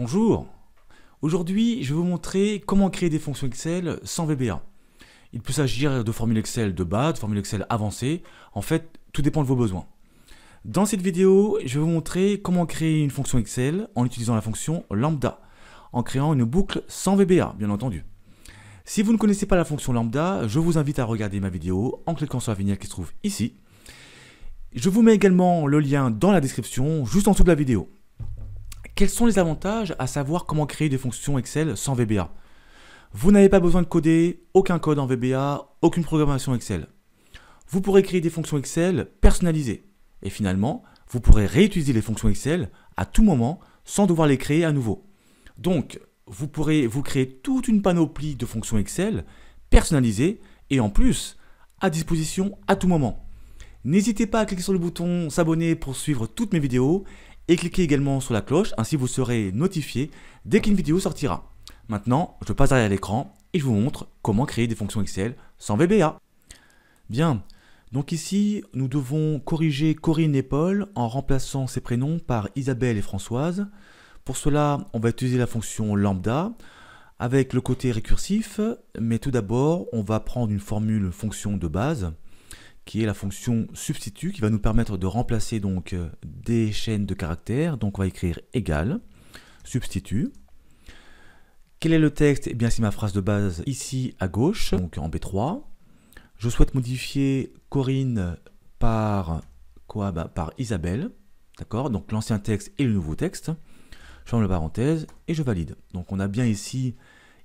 Bonjour Aujourd'hui, je vais vous montrer comment créer des fonctions Excel sans VBA. Il peut s'agir de formules Excel de base, de formules Excel avancées. En fait, tout dépend de vos besoins. Dans cette vidéo, je vais vous montrer comment créer une fonction Excel en utilisant la fonction lambda, en créant une boucle sans VBA, bien entendu. Si vous ne connaissez pas la fonction lambda, je vous invite à regarder ma vidéo en cliquant sur la vignette qui se trouve ici. Je vous mets également le lien dans la description, juste en dessous de la vidéo. Quels sont les avantages à savoir comment créer des fonctions Excel sans VBA Vous n'avez pas besoin de coder, aucun code en VBA, aucune programmation Excel. Vous pourrez créer des fonctions Excel personnalisées. Et finalement, vous pourrez réutiliser les fonctions Excel à tout moment sans devoir les créer à nouveau. Donc, vous pourrez vous créer toute une panoplie de fonctions Excel personnalisées et en plus à disposition à tout moment. N'hésitez pas à cliquer sur le bouton s'abonner pour suivre toutes mes vidéos et cliquez également sur la cloche, ainsi vous serez notifié dès qu'une vidéo sortira. Maintenant, je passe derrière l'écran et je vous montre comment créer des fonctions Excel sans VBA. Bien, donc ici, nous devons corriger Corinne et Paul en remplaçant ces prénoms par Isabelle et Françoise. Pour cela, on va utiliser la fonction lambda avec le côté récursif, mais tout d'abord, on va prendre une formule fonction de base qui est la fonction Substitue », qui va nous permettre de remplacer donc euh, des chaînes de caractères. Donc on va écrire égal, substitut. Quel est le texte Eh bien c'est ma phrase de base ici à gauche, donc en B3. Je souhaite modifier Corinne par quoi bah, Par Isabelle. D'accord Donc l'ancien texte et le nouveau texte. Je ferme la parenthèse et je valide. Donc on a bien ici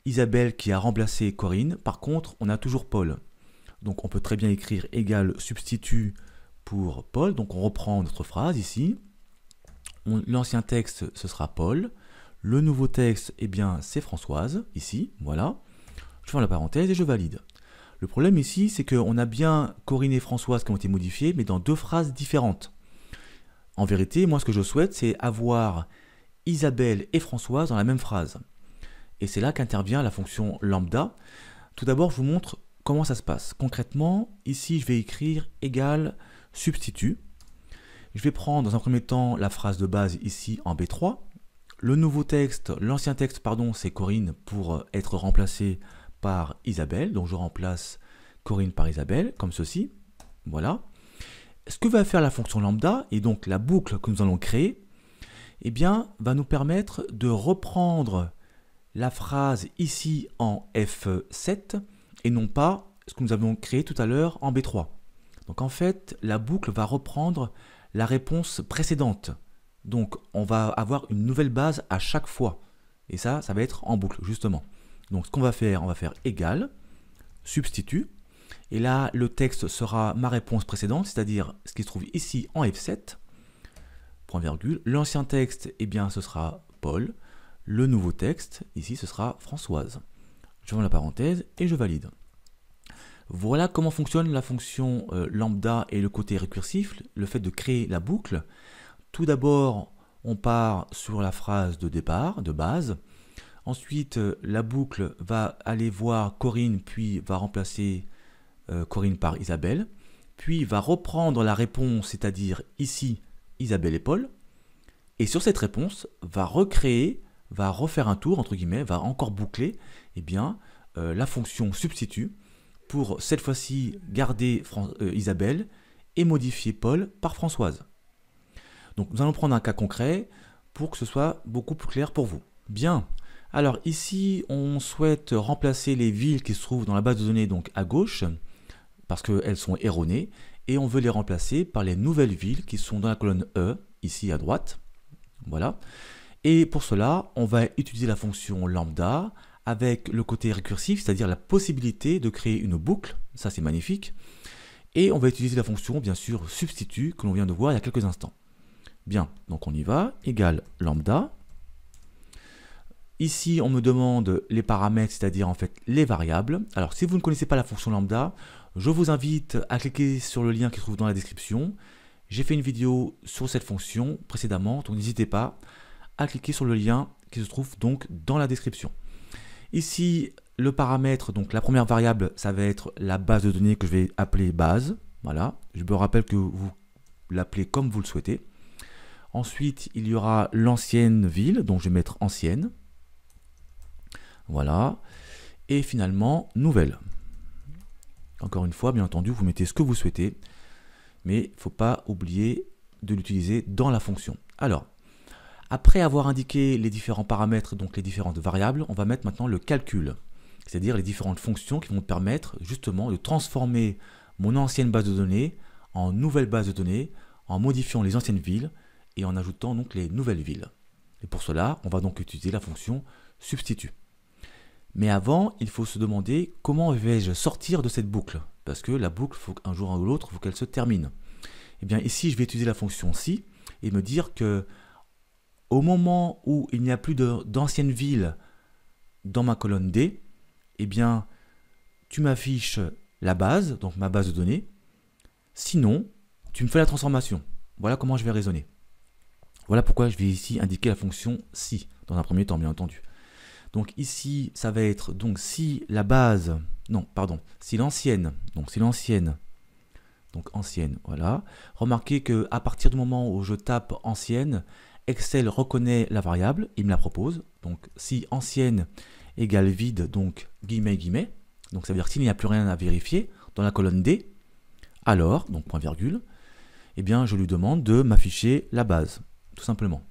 Isabelle qui a remplacé Corinne. Par contre, on a toujours Paul. Donc on peut très bien écrire égal substitut pour Paul. Donc on reprend notre phrase ici. L'ancien texte, ce sera Paul. Le nouveau texte, eh bien, c'est Françoise, ici, voilà. Je ferme la parenthèse et je valide. Le problème ici, c'est qu'on a bien Corinne et Françoise qui ont été modifiées, mais dans deux phrases différentes. En vérité, moi, ce que je souhaite, c'est avoir Isabelle et Françoise dans la même phrase. Et c'est là qu'intervient la fonction lambda. Tout d'abord, je vous montre Comment ça se passe Concrètement, ici, je vais écrire égal substitut. Je vais prendre dans un premier temps la phrase de base ici en B3. Le nouveau texte, l'ancien texte, pardon, c'est Corinne pour être remplacé par Isabelle. Donc je remplace Corinne par Isabelle, comme ceci. Voilà. Ce que va faire la fonction lambda, et donc la boucle que nous allons créer, eh bien, va nous permettre de reprendre la phrase ici en F7 et non pas ce que nous avons créé tout à l'heure en B3. Donc en fait, la boucle va reprendre la réponse précédente. Donc on va avoir une nouvelle base à chaque fois. Et ça, ça va être en boucle, justement. Donc ce qu'on va faire, on va faire égal, substitut. Et là, le texte sera ma réponse précédente, c'est-à-dire ce qui se trouve ici en F7. Point virgule. L'ancien texte, eh bien, ce sera Paul. Le nouveau texte, ici, ce sera Françoise je vends la parenthèse et je valide. Voilà comment fonctionne la fonction euh, lambda et le côté récursif, le fait de créer la boucle. Tout d'abord, on part sur la phrase de départ, de base. Ensuite, euh, la boucle va aller voir Corinne, puis va remplacer euh, Corinne par Isabelle. Puis va reprendre la réponse, c'est-à-dire ici Isabelle et Paul. Et sur cette réponse, va recréer va refaire un tour, entre guillemets, va encore boucler, eh bien, euh, la fonction substitue pour cette fois-ci garder euh, Isabelle et modifier Paul par Françoise. Donc nous allons prendre un cas concret pour que ce soit beaucoup plus clair pour vous. Bien, alors ici on souhaite remplacer les villes qui se trouvent dans la base de données donc à gauche parce qu'elles sont erronées et on veut les remplacer par les nouvelles villes qui sont dans la colonne E ici à droite. Voilà. Et pour cela, on va utiliser la fonction lambda avec le côté récursif, c'est-à-dire la possibilité de créer une boucle, ça c'est magnifique. Et on va utiliser la fonction, bien sûr, substitut, que l'on vient de voir il y a quelques instants. Bien, donc on y va, Égal lambda. Ici, on me demande les paramètres, c'est-à-dire en fait les variables. Alors, si vous ne connaissez pas la fonction lambda, je vous invite à cliquer sur le lien qui se trouve dans la description. J'ai fait une vidéo sur cette fonction précédemment, donc n'hésitez pas à cliquer sur le lien qui se trouve donc dans la description. Ici, le paramètre, donc la première variable, ça va être la base de données que je vais appeler base. Voilà, je me rappelle que vous l'appelez comme vous le souhaitez. Ensuite, il y aura l'ancienne ville, donc je vais mettre ancienne. Voilà. Et finalement, nouvelle. Encore une fois, bien entendu, vous mettez ce que vous souhaitez, mais faut pas oublier de l'utiliser dans la fonction. Alors, après avoir indiqué les différents paramètres, donc les différentes variables, on va mettre maintenant le calcul, c'est-à-dire les différentes fonctions qui vont permettre justement de transformer mon ancienne base de données en nouvelle base de données en modifiant les anciennes villes et en ajoutant donc les nouvelles villes. Et pour cela, on va donc utiliser la fonction substitut. Mais avant, il faut se demander comment vais-je sortir de cette boucle Parce que la boucle, faut un jour ou l'autre, il faut qu'elle se termine. Et eh bien ici, je vais utiliser la fonction si et me dire que au moment où il n'y a plus d'ancienne ville dans ma colonne D, eh bien, tu m'affiches la base, donc ma base de données. Sinon, tu me fais la transformation. Voilà comment je vais raisonner. Voilà pourquoi je vais ici indiquer la fonction si, dans un premier temps, bien entendu. Donc ici, ça va être donc si la base, non, pardon, si l'ancienne, donc si l'ancienne, donc ancienne, voilà. Remarquez que à partir du moment où je tape ancienne, Excel reconnaît la variable, il me la propose. Donc si ancienne égale vide, donc guillemets, guillemets, donc ça veut dire s'il n'y a plus rien à vérifier dans la colonne D, alors, donc point virgule, eh bien je lui demande de m'afficher la base, tout simplement.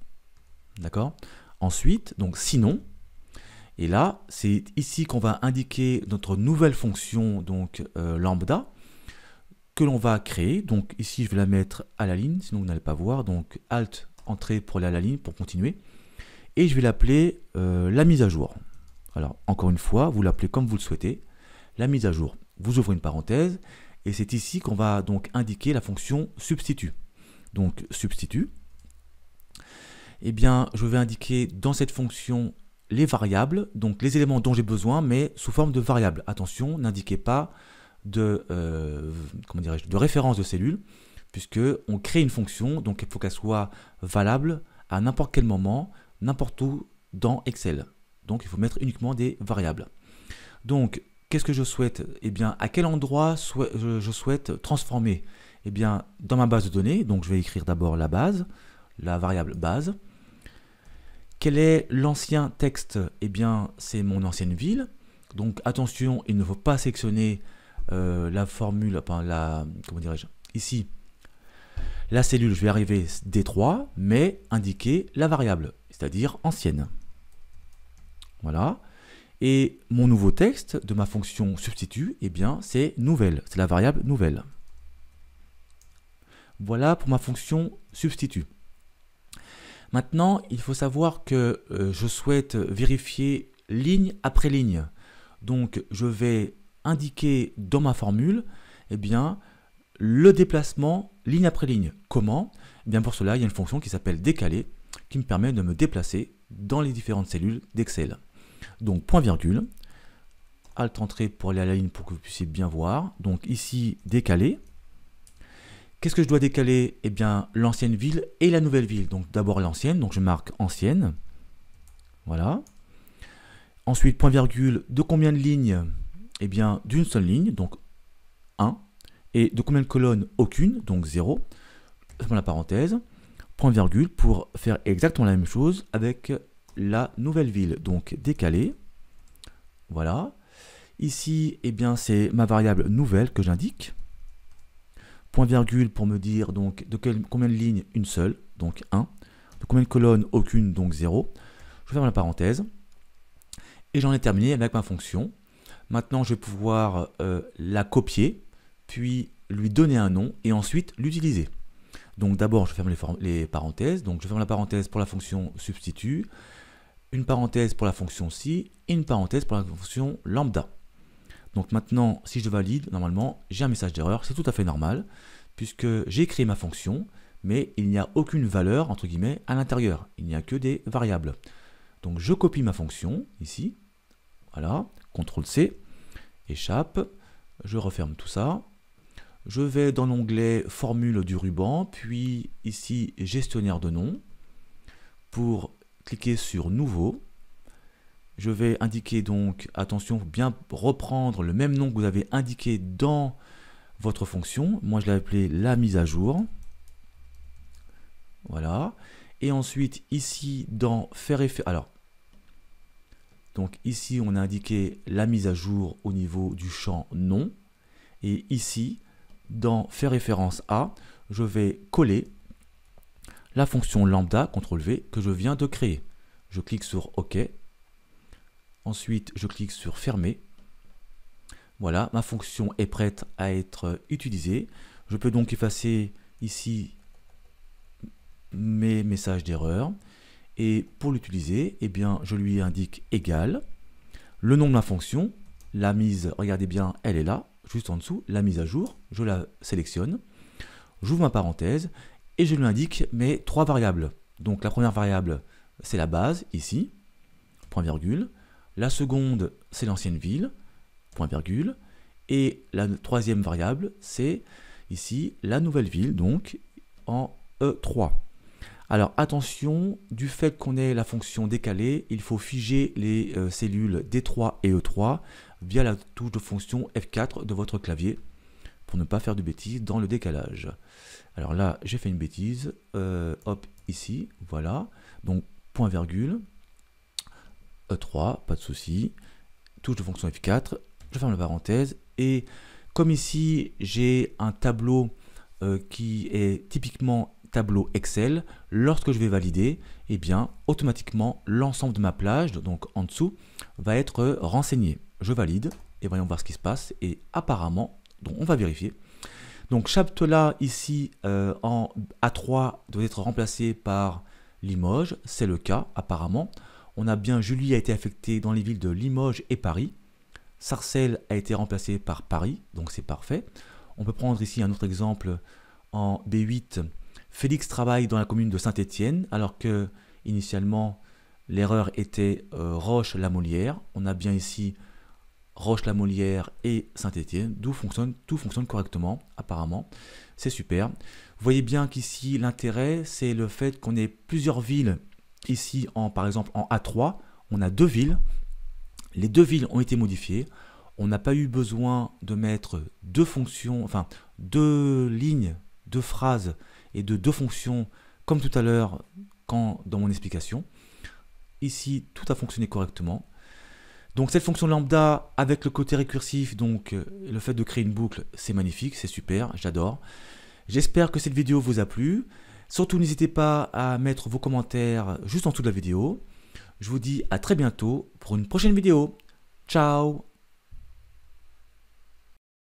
D'accord Ensuite, donc sinon, et là, c'est ici qu'on va indiquer notre nouvelle fonction, donc euh, lambda, que l'on va créer. Donc ici, je vais la mettre à la ligne, sinon vous n'allez pas voir. Donc Alt entrée pour aller à la ligne, pour continuer. Et je vais l'appeler euh, la mise à jour. Alors, encore une fois, vous l'appelez comme vous le souhaitez, la mise à jour. Vous ouvrez une parenthèse, et c'est ici qu'on va donc indiquer la fonction substitut. Donc, substitut. Eh bien, je vais indiquer dans cette fonction les variables, donc les éléments dont j'ai besoin, mais sous forme de variables. Attention, n'indiquez pas de, euh, de référence de cellule puisque on crée une fonction, donc il faut qu'elle soit valable à n'importe quel moment, n'importe où dans Excel. Donc il faut mettre uniquement des variables. Donc qu'est-ce que je souhaite Eh bien à quel endroit je souhaite transformer Eh bien dans ma base de données, donc je vais écrire d'abord la base, la variable base. Quel est l'ancien texte Eh bien c'est mon ancienne ville. Donc attention, il ne faut pas sélectionner euh, la formule, enfin la, comment dirais-je, ici la cellule, je vais arriver D3, mais indiquer la variable, c'est-à-dire ancienne. Voilà. Et mon nouveau texte de ma fonction substitut, et eh bien, c'est nouvelle, c'est la variable nouvelle. Voilà pour ma fonction substitut. Maintenant, il faut savoir que euh, je souhaite vérifier ligne après ligne. Donc, je vais indiquer dans ma formule, eh bien, le déplacement ligne après ligne. Comment eh bien Pour cela, il y a une fonction qui s'appelle décaler, qui me permet de me déplacer dans les différentes cellules d'Excel. Donc, point virgule, Alt Entrée pour aller à la ligne pour que vous puissiez bien voir. Donc ici, décaler. Qu'est-ce que je dois décaler Eh bien, l'ancienne ville et la nouvelle ville. Donc d'abord l'ancienne, donc je marque ancienne. Voilà. Ensuite, point virgule, de combien de lignes Eh bien, d'une seule ligne, donc 1. Et de combien de colonnes Aucune, donc 0. ferme la parenthèse. Point virgule pour faire exactement la même chose avec la nouvelle ville. Donc décalé. Voilà. Ici, eh bien, c'est ma variable nouvelle que j'indique. Point virgule pour me dire donc de combien de lignes Une seule, donc 1. De combien de colonnes Aucune, donc 0. Je ferme la parenthèse. Et j'en ai terminé avec ma fonction. Maintenant, je vais pouvoir euh, la copier puis lui donner un nom et ensuite l'utiliser. Donc d'abord, je ferme les, les, parenthèses. Donc je ferme la parenthèse pour la fonction Substitue », une parenthèse pour la fonction si et une parenthèse pour la fonction lambda. Donc maintenant, si je valide, normalement, j'ai un message d'erreur. C'est tout à fait normal puisque j'ai créé ma fonction, mais il n'y a aucune valeur, entre guillemets, à l'intérieur. Il n'y a que des variables. Donc je copie ma fonction, ici. Voilà, CTRL-C, échappe, je referme tout ça. Je vais dans l'onglet Formule du ruban, puis ici Gestionnaire de nom. Pour cliquer sur Nouveau, je vais indiquer donc, attention, bien reprendre le même nom que vous avez indiqué dans votre fonction. Moi, je l'ai appelé la mise à jour. Voilà. Et ensuite, ici, dans faire effet... Alors, donc ici, on a indiqué la mise à jour au niveau du champ nom. Et ici, dans Faire référence à, je vais coller la fonction lambda, CTRL V, que je viens de créer. Je clique sur OK. Ensuite, je clique sur fermer. Voilà, ma fonction est prête à être utilisée. Je peux donc effacer ici mes messages d'erreur. Et pour l'utiliser, eh bien, je lui indique égal le nom de ma fonction, la mise, regardez bien, elle est là juste en dessous, la mise à jour, je la sélectionne, j'ouvre ma parenthèse et je lui indique mes trois variables. Donc la première variable, c'est la base, ici, point virgule. La seconde, c'est l'ancienne ville, point virgule. Et la troisième variable, c'est ici la nouvelle ville, donc en E3. Alors attention, du fait qu'on ait la fonction décalée, il faut figer les euh, cellules D3 et E3 via la touche de fonction F4 de votre clavier pour ne pas faire de bêtises dans le décalage. Alors là, j'ai fait une bêtise. Euh, hop, ici, voilà. Donc, point virgule. E3, pas de souci. Touche de fonction F4. Je ferme la parenthèse. Et comme ici, j'ai un tableau euh, qui est typiquement tableau Excel, lorsque je vais valider, eh bien, automatiquement, l'ensemble de ma plage, donc en dessous, va être renseigné je valide, et voyons voir ce qui se passe, et apparemment, donc on va vérifier. Donc Chaptela ici euh, en A3 doit être remplacé par Limoges, c'est le cas apparemment. On a bien Julie a été affectée dans les villes de Limoges et Paris. Sarcelles a été remplacée par Paris, donc c'est parfait. On peut prendre ici un autre exemple en B8. Félix travaille dans la commune de Saint-Étienne, alors que initialement l'erreur était euh, Roche-la-Molière. On a bien ici Roche-la-Molière et Saint-Étienne, d'où fonctionne, tout fonctionne correctement apparemment. C'est super. Vous voyez bien qu'ici l'intérêt c'est le fait qu'on ait plusieurs villes ici en par exemple en A3, on a deux villes. Les deux villes ont été modifiées. On n'a pas eu besoin de mettre deux fonctions, enfin deux lignes, deux phrases et de deux fonctions comme tout à l'heure quand dans mon explication. Ici, tout a fonctionné correctement. Donc cette fonction lambda avec le côté récursif, donc euh, le fait de créer une boucle, c'est magnifique, c'est super, j'adore. J'espère que cette vidéo vous a plu. Surtout n'hésitez pas à mettre vos commentaires juste en dessous de la vidéo. Je vous dis à très bientôt pour une prochaine vidéo. Ciao